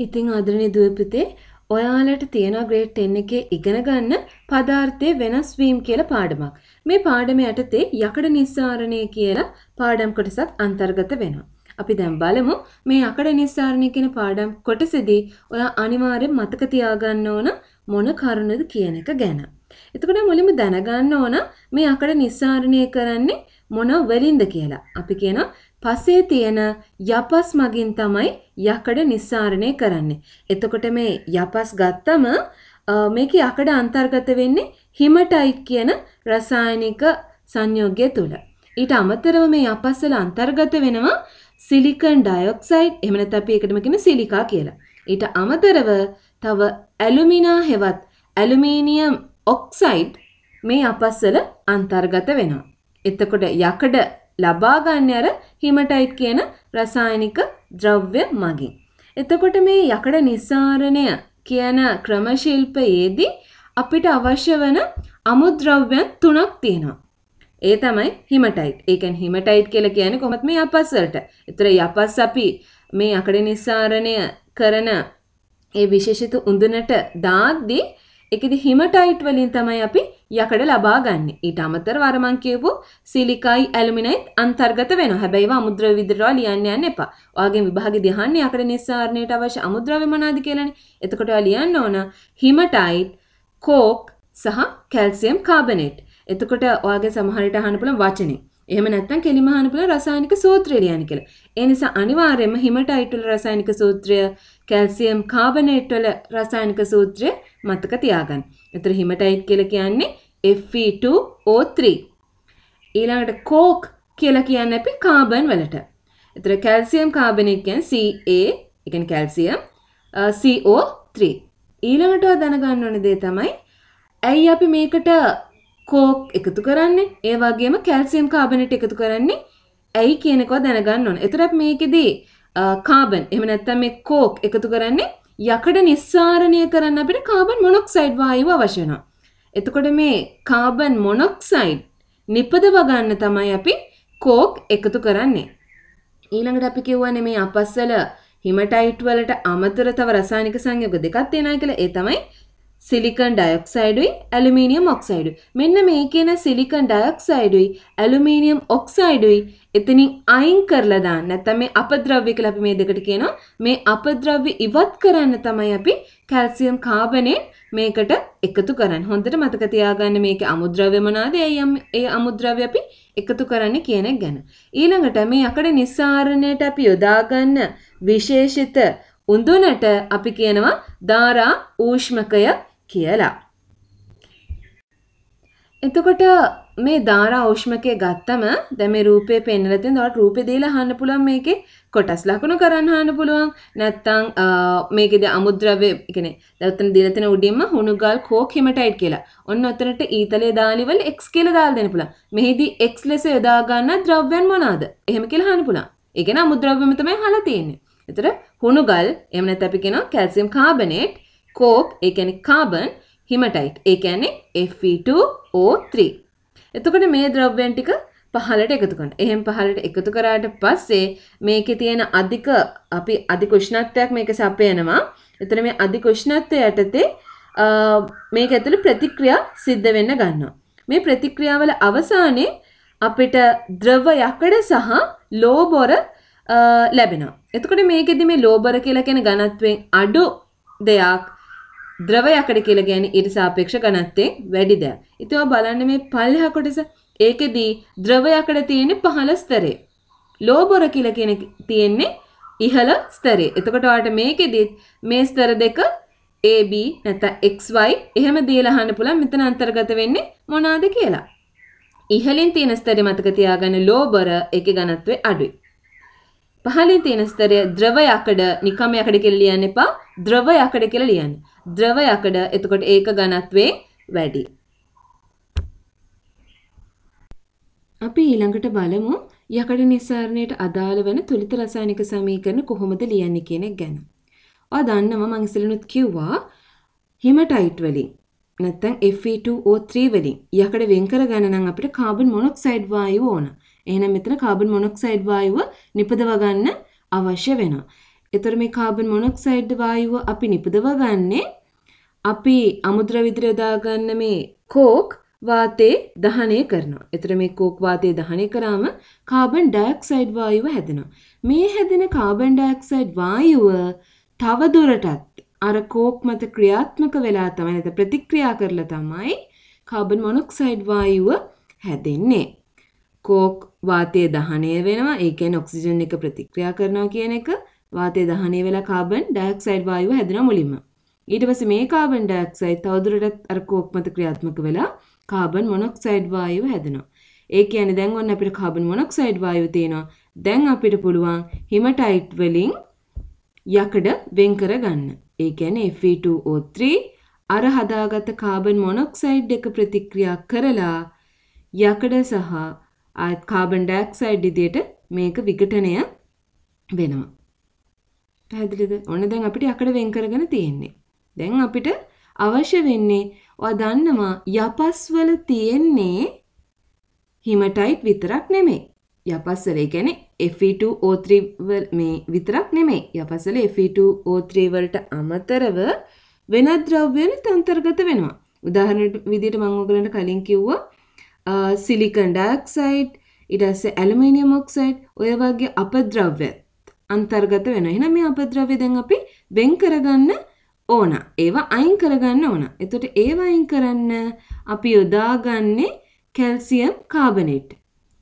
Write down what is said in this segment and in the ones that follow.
ඉතිං අදරනි දුවපතේ ඔයාලට තියෙන ග්‍රේට් 10 එකේ ඉගෙන ගන්න පදාර්ථයේ වෙනස් වීම කියලා පාඩමක්. මේ පාඩම යටතේ යකඩ නිස්සාරණය කියලා පාඩම් කොටසත් අන්තර්ගත වෙනවා. අපි දැන් බලමු මේ යකඩ නිස්සාරණය කියන පාඩම් කොටසේදී ඔයා අනිවාර්යෙන් මතක තියාගන්න ඕන මොන කරුණද කියන එක ගැන. එතකොට මුලින්ම දැනගන්න ඕන මේ යකඩ නිස්සාරණය කරන්නේ මොන වලින්ද කියලා. අපි කියනවා පසේ තියෙන යපස් මගින් තමයි යකඩ නිස්සාරණය කරන්නේ. එතකොට මේ යපස් ගත්තම මේක යකඩ අන්තර්ගත වෙන්නේ හිමටයිට් කියන රසායනික සංයෝගය තුළ. ඊට අමතරව මේ යපස් වල අන්තර්ගත වෙනවා සිලිකන් ඩයොක්සයිඩ් එහෙම නැත්නම් අපි ඒකටම කියන සිලිකා කියලා. ඊට අමතරව තව ඇලුමිනා හෙවත් ඇලුමිනියම් ඔක්සයිඩ් මේ යපස් වල අන්තර්ගත වෙනවා. එතකොට යකඩ ලබාගන්න අර හිමටයිට් කියන රසායනික ද්‍රව්‍ය මගින්. එතකොට මේ යකඩ නිස්සාරණය කියන ක්‍රමශිල්පයේදී අපිට අවශ්‍ය වන අමුද්‍රව්‍යන් තුනක් තියෙනවා. ඒ තමයි හිමටයිට්. ඒ කියන්නේ හිමටයිට් කියලා කියන්නේ කොහොමද මේ යපස් වලට? ඒතර යපස් අපි මේ යකඩ නිස්සාරණය කරන ඒ විශේෂිත උඳුනට දාද්දී එකදි හිමටයිට් වලින් තමයි අපි යකඩ ලබා ගන්න. ඊට අමතරව අර මං කියපු සිලිකායි ඇලුමිනයිත් අන්තර්ගත වෙනවා. හැබැයි ඒවා අමුද්‍රව්‍ය විදිහට ලියන්න යන්න එපා. ඔයාගේ විභාගේ ධ්‍යාන්නේ යකඩ නිස්සාරණයට අවශ්‍ය අමුද්‍රව්‍ය මොනවාද කියලානේ. එතකොට ඔයා ලියන්න ඕන හිමටයිට්, කෝක් සහ කැල්සියම් කාබනේට්. එතකොට ඔයාගේ සමහරට අහන්න පුළුවන් වචනේ. එහෙම නැත්නම් කෙලිම අහන්න පුළුවන් රසායනික සූත්‍රය ලියන්න කියලා. ඒ නිසා අනිවාර්යයෙන්ම හිමටයිට් වල රසායනික සූත්‍රය කැල්සියම් කාබනේට් වල රසායනික සූත්‍රය මතක තියාගන්න. එතන හිමටයිට් කියලා කියන්නේ Fe2O3. ඊළඟට කෝක් කියලා කියන්නේ අපි කාබන් වලට. එතන කැල්සියම් කාබනේට් කියන්නේ Ca, ඒ කියන්නේ කැල්සියම් CO3. ඊළඟට දැනගන්න ඕන දේ තමයි ඇයි අපි මේකට කෝක් එකතු කරන්නේ? ඒ වගේම කැල්සියම් කාබනේට් එකතු කරන්නේ ඇයි කියනකව දැනගන්න ඕන. එතකොට මේකෙදී කාබන් uh, එහෙම නැත්නම් මේ කෝක් එකතු කරන්නේ යකඩ නිස්සාරණය කරන්න අපිට කාබන් මොනොක්සයිඩ් වායුව අවශ්‍ය වෙනවා. එතකොට මේ කාබන් මොනොක්සයිඩ් නිපදව ගන්න තමයි අපි කෝක් එකතු කරන්නේ. ඊළඟට අපි කියවනේ මේ අපස්සල හිමටයිට් වලට අමතර තව රසායනික සංයෝග දෙකක් තියෙනවා කියලා. ඒ තමයි සිලිකන් ඩයොක්සයිඩුයි ඇලුමිනියම් ඔක්සයිඩු. මෙන්න මේ කියන සිලිකන් ඩයොක්සයිඩුයි ඇලුමිනියම් ඔක්සයිඩුයි එතනින් අයින් කරලා දාන්න. නැත්නම් මේ අපද්‍රව්‍ය කියලා අපි මේ දෙකට කියනවා. මේ අපද්‍රව්‍ය ඉවත් කරන්න තමයි අපි කැල්සියම් කාබනේට් මේකට එකතු කරන්නේ. හොඳට මතක තියාගන්න මේකේ අමුද්‍රව්‍ය මොනවාද? ඒ අමුද්‍රව්‍ය අපි එකතු කරන්නේ කියන ගැන. ඊළඟට මේ යකඩ නිස්සාරණයට අපි යොදාගන්න විශේෂිත උඳුනට අපි කියනවා ධාරා ඌෂ්මකය කියලා. එතකොට මේ ධාරා ඖෂ්මකය ගත්තම දැන් මේ රූපේ පෙන්නලා තියෙන දවට රූපේ දීලා අහන්න පුළුවන් මේකේ කොටස් ලකුණු කරන්න අහන්න පුළුවන් නැත්නම් මේකේදී අමුද්‍රව්‍ය කියන්නේ දැන් උතන දීලා තියෙන උඩින්ම හුණුගල් කෝක් හිමටයිඩ් කියලා. ඔන්න උතනට ඊතලයේ දාලිවල x කියලා දාලා දෙන්න පුළුවන්. මෙහිදී x ලෙස යොදා ගන්න ද්‍රව්‍යයන් මොනවාද? එහෙම කියලා අහන්න පුළුවන්. ඒ කියන්නේ අමුද්‍රව්‍යම තමයි අහලා තියෙන්නේ. එතකොට හුණුගල් එහෙම නැත්නම් අපි කියනවා කැල්සියම් කාබනේට් කෝප් ඒ කියන්නේ කාබන් හිමටයිට් ඒ කියන්නේ Fe2O3 එතකොට මේ ද්‍රව්‍යයන් ටික පහළට එකතු කරනවා. එහෙන් පහළට එකතු කරාට පස්සේ මේකේ තියෙන අධික අපි අධික උෂ්ණත්වයක් මේක සපයනවා. එතන මේ අධික උෂ්ණත්වය යටතේ මේක ඇතුළේ ප්‍රතික්‍රියා සිද්ධ වෙන්න ගන්නවා. මේ ප්‍රතික්‍රියාවල අවසානයේ අපිට ද්‍රව යකඩ සහ ලෝබොර ලැබෙනවා. එතකොට මේකෙදි මේ ලෝබර කියලා කියන ඝනත්වයෙන් අඩු දෙයක් ද්‍රවයකට කියලා කියන්නේ ඊට සාපේක්ෂ ඝනත්වයෙන් වැඩි දෑ. ඉතින් ඔය බලන්න මේ පල්ලෙහා කොටස ඒකෙදී ද්‍රවයකට තියෙන පහළ ස්තරේ. ලෝබොර කියලා කියන තියෙන්නේ ඉහළ ස්තරේ. එතකොට ඔයාලට මේකෙදී මේ ස්තර දෙක AB නැත්නම් XY එහෙම දීලා අහන්න පුළුවන් මෙතන අන්තර්ගත වෙන්නේ මොනවාද කියලා. ඉහළින් තියෙන ස්තරේ මතක තියාගන්න ලෝබොර ඒකේ ඝනත්වය අඩුයි. පහළින් තියෙන ස්තරය ද්‍රවයකඩ නිකම් යකඩ කියලා ලියන්න එපා. ද්‍රවයකඩ කියලා ලියන්න. ද්‍රවයකඩ එතකොට ඒක ඝනත්වේ වැඩි. අපි ඊළඟට බලමු යකඩ නිස්සාරණයට අදාළ වෙන තුලිත රසායනික සමීකරණ කොහොමද ලියන්නේ කියන එක ගැන. ඔයා දන්නවා මම ඉස්සෙල්ලනුත් කිව්වා හිමටයිට් වලින් නැත්නම් Fe2O3 වලින් යකඩ වෙන් කරගන්න නම් අපිට කාබන් මොනොක්සයිඩ් වායුව ඕන. එහෙනම් මෙතන කාබන් මොනොක්සයිඩ් වායුව නිපදව ගන්න අවශ්‍ය වෙනවා. එතර මේ කාබන් මොනොක්සයිඩ් වායුව අපි නිපදව ගන්නේ අපි අමුද්‍රවිදිර දාගන්න මේ කෝක් වාතේ දහනය කරනවා. එතර මේ කෝක් වාතේ දහනය කරාම කාබන් ඩයොක්සයිඩ් වායුව හැදෙනවා. මේ හැදෙන කාබන් ඩයොක්සයිඩ් වායුව තව දුරටත් අර කෝක් මත ක්‍රියාත්මක වෙලා තමයි නැත්නම් ප්‍රතික්‍රියා කරලා තමයි කාබන් මොනොක්සයිඩ් වායුව හැදෙන්නේ. කෝක් වාතය දහනය වෙනවා ඒ කියන්නේ ඔක්සිජන් එක ප්‍රතික්‍රියා කරනවා කියන එක වාතය දහනය වෙලා කාබන් ඩයොක්සයිඩ් වායුව හැදෙනවා මුලින්ම. ඊට පස්සේ මේ කාබන් ඩයොක්සයිඩ් තවදුරටත් අර කෝක් මත ක්‍රියාත්මක වෙලා කාබන් මොනොක්සයිඩ් වායුව හැදෙනවා. ඒ කියන්නේ දැන් ඔන්න අපිට කාබන් මොනොක්සයිඩ් වායුව තියෙනවා. දැන් අපිට පුළුවන් හිමටයිට් වලින් යකඩ වෙන් කරගන්න. ඒ කියන්නේ Fe2O3 අර හදාගත්ත කාබන් මොනොක්සයිඩ් එක ප්‍රතික්‍රියා කරලා යකඩ සහ කාබන් ඩයොක්සයිඩ් ඉදියට මේක විඝටනය වෙනවා. පැහැදිලිද ඔන්න දැන් අපිට යකඩ වෙන් කරගෙන තියෙන්නේ දැන් අපිට අවශ්‍ය වෙන්නේ ඔයා දන්නවා යපස්වල තියෙන්නේ හිමටයිට් විතරක් නෙමෙයි යපස්සල ගැන Fe2O3 මේ විතරක් නෙමේ යපසල Fe2O3 වලට අමතරව වෙන ද්‍රව්‍යලත් අන්තර්ගත වෙනවා. උදාහරණයට විදිහට මම ඔයගලන්ට කලින් කිව්වා සිලිකන් ඩයොක්සයිඩ් ඊට පස්සේ ඇලුමිනියම් ඔක්සයිඩ් ඔය වගේ අපද්‍රව්‍ය අන්තර්ගත වෙන. එහෙනම් මේ අපද්‍රව්‍ය දැන් අපි වෙන් කරගන්න ඕන. ඒවා අයින් කරගන්න ඕන. එතකොට ඒවා අයින් කරන්න අපි යොදාගන්නේ කැල්සියම් කාබනේට්.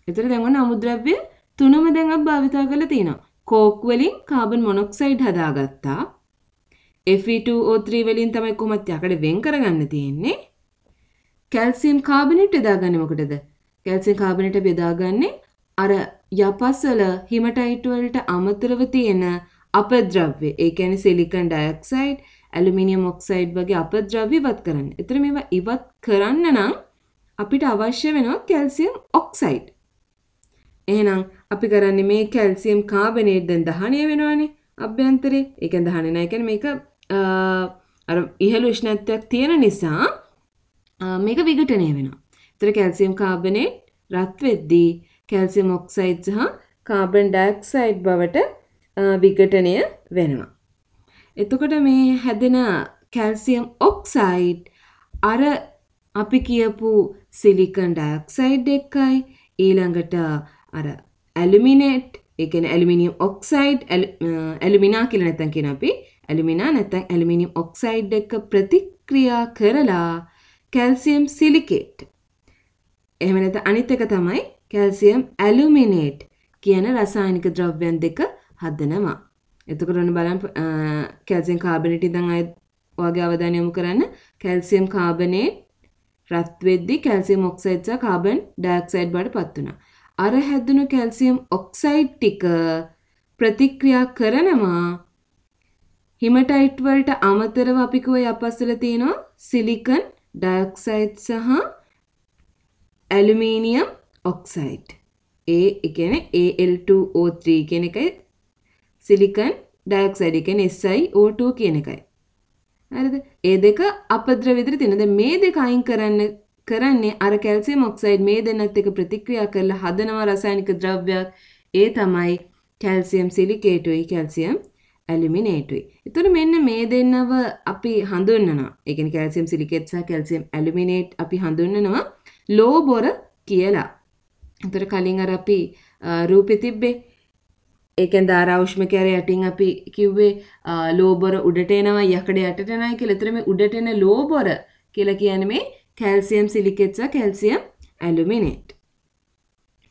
එතකොට දැන් ඔන්න අමුද්‍රව්‍ය තුනම දැන් අපි භාවිතා කරලා තිනවා. කෝක් වලින් කාබන් මොනොක්සයිඩ් හදාගත්තා. Fe2O3 වලින් තමයි කොහොමද යකඩ වෙන් කරගන්න තියෙන්නේ. කැල්සියම් කාබනේට් යොදාගන්නේ මොකටද? කැල්සියම් කාබනේට් අපි යොදාගන්නේ අර යපසල හිමටයිට් වලට අමතරව තියෙන අපද්‍රව්‍ය ඒ කියන්නේ සිලිකන් ඩයොක්සයිඩ් ඇලුමිනියම් ඔක්සයිඩ් වගේ අපද්‍රව්‍ය ඉවත් කරන්න. ඒතර මේවා ඉවත් කරන්න නම් අපිට අවශ්‍ය වෙනවා කැල්සියම් ඔක්සයිඩ්. එහෙනම් අපි කරන්නේ මේ කැල්සියම් කාබනේට් දැන් දහණය වෙනවානේ අභ්‍යන්තරේ. ඒ කියන්නේ දහණය නෑ කියන්නේ මේක අර ඉහළ උෂ්ණත්වයක් තියෙන නිසා මේක විඝටනය වෙනවා. ඒතර කැල්සියම් කාබනේට් රත් වෙද්දී කැල්සියම් ඔක්සයිඩ් සහ කාබන් ඩයොක්සයිඩ් බවට විඝටනය වෙනවා. එතකොට මේ හැදෙන කැල්සියම් ඔක්සයිඩ් අර අපි කියපු සිලිකන් ඩයොක්සයිඩ් එක්කයි ඊළඟට අර ඇලුමිනේට් ඒ කියන්නේ ඇලුමිනියම් ඔක්සයිඩ් ඇලුමිනා කියලා නැත්නම් කියන අපි ඇලුමිනා නැත්නම් ඇලුමිනියම් ඔක්සයිඩ් එක්ක ප්‍රතික්‍රියා කරලා කැල්සියම් සිලිකේට් එහෙම නැත්නම් අනිත් එක තමයි කැල්සියම් ඇලුමිනේට් කියන රසායනික ද්‍රව්‍යන් දෙක හදනවා. එතකොට ඔන්න බලන්න කැල්සියම් කාබනේට් ඉඳන් ආයෙත් ඔයාගේ අවධානය යොමු කරන්න කැල්සියම් කාබනේට් රත් වෙද්දී කැල්සියම් ඔක්සයිඩ් සහ කාබන් ඩයොක්සයිඩ් බවට පත් වෙනවා. අර හැදුණු කැල්සියම් ඔක්සයිඩ් ටික ප්‍රතික්‍රියා කරනවා හිමටයිට් වලට අමතරව අපි කෝ යපස්සල තියෙනවා සිලිකන් ඩයොක්සයිඩ් සහ ඇලුමිනියම් ඔක්සයිඩ් ඒ එකන AL2O3 කියන එක සිලිකන් ඩයොක්සයිඩ් එකන SiO2 කියන එකයි හරිද ඒ දෙක අපද්‍රව විදිහට තියෙනවා දැන් මේ දෙක අයින් කරන්න කරන්නේ අර කැල්සියම් ඔක්සයිඩ් මේ දෙන්නත් එක ප්‍රතික්‍රියා කරලා හදනවා රසායනික ද්‍රව්‍යයක් ඒ තමයි කැල්සියම් සිලිකේටුයි කැල්සියම් ඇලුමිනේටුයි. එතකොට මෙන්න මේ දෙන්නව අපි හඳුන්වනවා. ඒ කියන්නේ කැල්සියම් සිලිකේට් සහ කැල්සියම් ඇලුමිනේට් අපි හඳුන්වනවා ලෝ බොර කියලා. එතකොට කලින් අර අපි රූපෙ තිබ්බේ ඒකෙන් ධාරාවුෂ්මක අර යටින් අපි කිව්වේ ලෝබොර උඩට එනවා යකඩ යටට එනයි කියලා. එතන මේ උඩට එන ලෝබොර කියලා කියන්නේ මේ කැල්සියම් සිලිකේට්ස් කැල්සියම් ඇලුමිනේට්.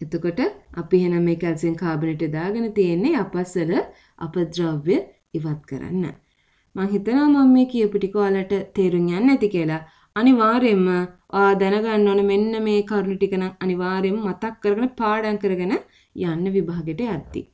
එතකොට අපි එහෙනම් මේ කැල්සියම් කාබනේට් දාගෙන තියෙන්නේ අපසල අපද්‍රව්‍ය ඉවත් කරන්න. මං හිතනවා මම මේ කියපු ටික ඔයාලට තේරුම් යන්නේ නැති කියලා. අනිවාර්යයෙන්ම ඔයා දැනගන්න ඕන මෙන්න මේ කරුණු ටික නම් අනිවාර්යයෙන්ම මතක් කරගෙන පාඩම් කරගෙන යන්න විභාගෙට යද්දී